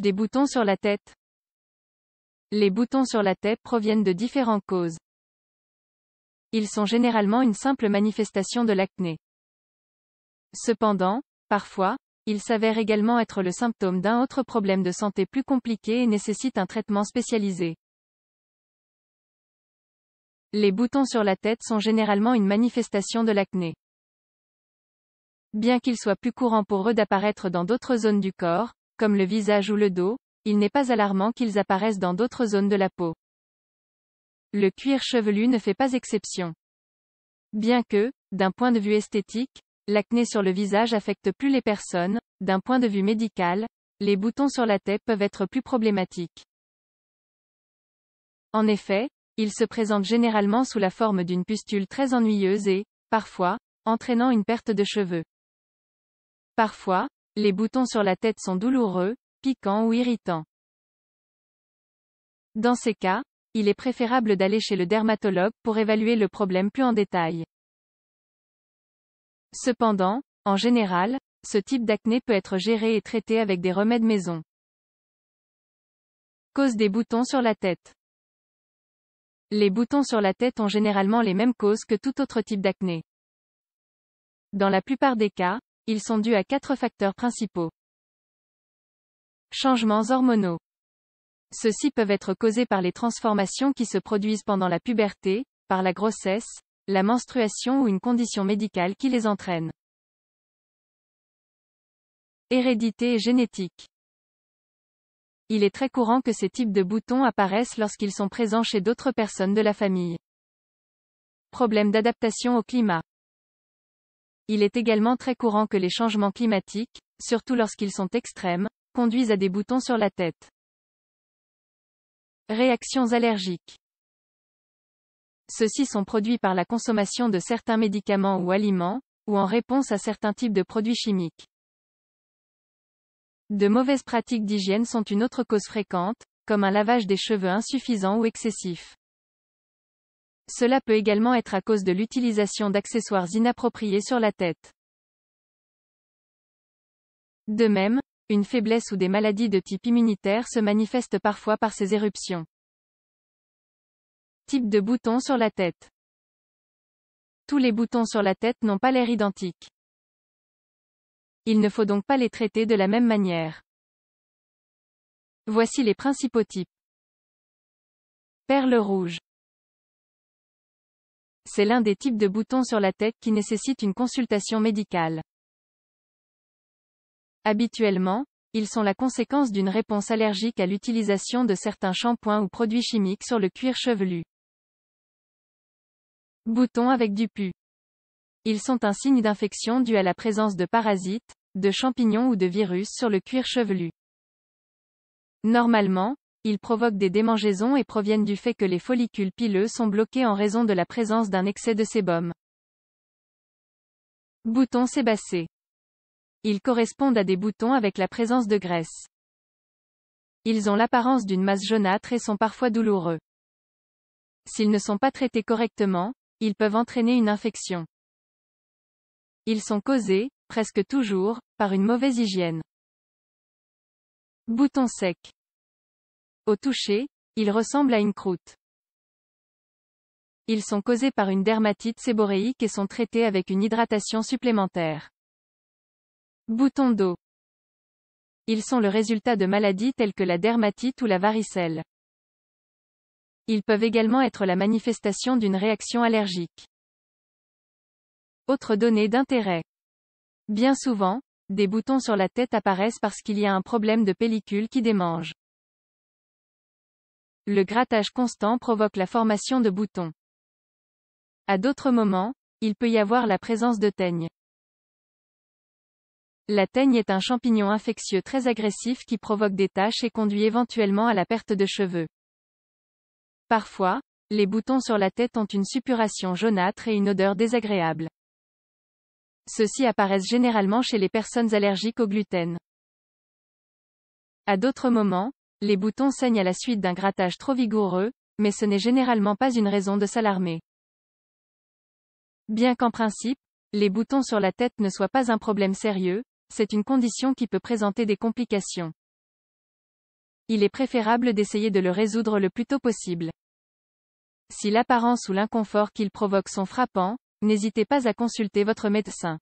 des boutons sur la tête Les boutons sur la tête proviennent de différentes causes. Ils sont généralement une simple manifestation de l'acné. Cependant, parfois, ils s'avèrent également être le symptôme d'un autre problème de santé plus compliqué et nécessitent un traitement spécialisé. Les boutons sur la tête sont généralement une manifestation de l'acné. Bien qu'il soit plus courant pour eux d'apparaître dans d'autres zones du corps, comme le visage ou le dos, il n'est pas alarmant qu'ils apparaissent dans d'autres zones de la peau. Le cuir chevelu ne fait pas exception. Bien que, d'un point de vue esthétique, l'acné sur le visage affecte plus les personnes, d'un point de vue médical, les boutons sur la tête peuvent être plus problématiques. En effet, ils se présentent généralement sous la forme d'une pustule très ennuyeuse et, parfois, entraînant une perte de cheveux. Parfois, les boutons sur la tête sont douloureux, piquants ou irritants. Dans ces cas, il est préférable d'aller chez le dermatologue pour évaluer le problème plus en détail. Cependant, en général, ce type d'acné peut être géré et traité avec des remèdes maison. Cause des boutons sur la tête. Les boutons sur la tête ont généralement les mêmes causes que tout autre type d'acné. Dans la plupart des cas, ils sont dus à quatre facteurs principaux. Changements hormonaux. Ceux-ci peuvent être causés par les transformations qui se produisent pendant la puberté, par la grossesse, la menstruation ou une condition médicale qui les entraîne. Hérédité et génétique. Il est très courant que ces types de boutons apparaissent lorsqu'ils sont présents chez d'autres personnes de la famille. Problème d'adaptation au climat. Il est également très courant que les changements climatiques, surtout lorsqu'ils sont extrêmes, conduisent à des boutons sur la tête. Réactions allergiques. Ceux-ci sont produits par la consommation de certains médicaments ou aliments, ou en réponse à certains types de produits chimiques. De mauvaises pratiques d'hygiène sont une autre cause fréquente, comme un lavage des cheveux insuffisant ou excessif. Cela peut également être à cause de l'utilisation d'accessoires inappropriés sur la tête. De même, une faiblesse ou des maladies de type immunitaire se manifestent parfois par ces éruptions. Type de boutons sur la tête. Tous les boutons sur la tête n'ont pas l'air identique. Il ne faut donc pas les traiter de la même manière. Voici les principaux types. Perles rouges. C'est l'un des types de boutons sur la tête qui nécessite une consultation médicale. Habituellement, ils sont la conséquence d'une réponse allergique à l'utilisation de certains shampoings ou produits chimiques sur le cuir chevelu. Boutons avec du pu. Ils sont un signe d'infection dû à la présence de parasites, de champignons ou de virus sur le cuir chevelu. Normalement, ils provoquent des démangeaisons et proviennent du fait que les follicules pileux sont bloqués en raison de la présence d'un excès de sébum. Boutons sébacés. Ils correspondent à des boutons avec la présence de graisse. Ils ont l'apparence d'une masse jaunâtre et sont parfois douloureux. S'ils ne sont pas traités correctement, ils peuvent entraîner une infection. Ils sont causés, presque toujours, par une mauvaise hygiène. Boutons secs. Au toucher, ils ressemblent à une croûte. Ils sont causés par une dermatite séboréique et sont traités avec une hydratation supplémentaire. Boutons d'eau. Ils sont le résultat de maladies telles que la dermatite ou la varicelle. Ils peuvent également être la manifestation d'une réaction allergique. Autres données d'intérêt. Bien souvent, des boutons sur la tête apparaissent parce qu'il y a un problème de pellicule qui démange. Le grattage constant provoque la formation de boutons. À d'autres moments, il peut y avoir la présence de teigne. La teigne est un champignon infectieux très agressif qui provoque des taches et conduit éventuellement à la perte de cheveux. Parfois, les boutons sur la tête ont une suppuration jaunâtre et une odeur désagréable. Ceux-ci apparaissent généralement chez les personnes allergiques au gluten. À d'autres moments, les boutons saignent à la suite d'un grattage trop vigoureux, mais ce n'est généralement pas une raison de s'alarmer. Bien qu'en principe, les boutons sur la tête ne soient pas un problème sérieux, c'est une condition qui peut présenter des complications. Il est préférable d'essayer de le résoudre le plus tôt possible. Si l'apparence ou l'inconfort qu'il provoque sont frappants, n'hésitez pas à consulter votre médecin.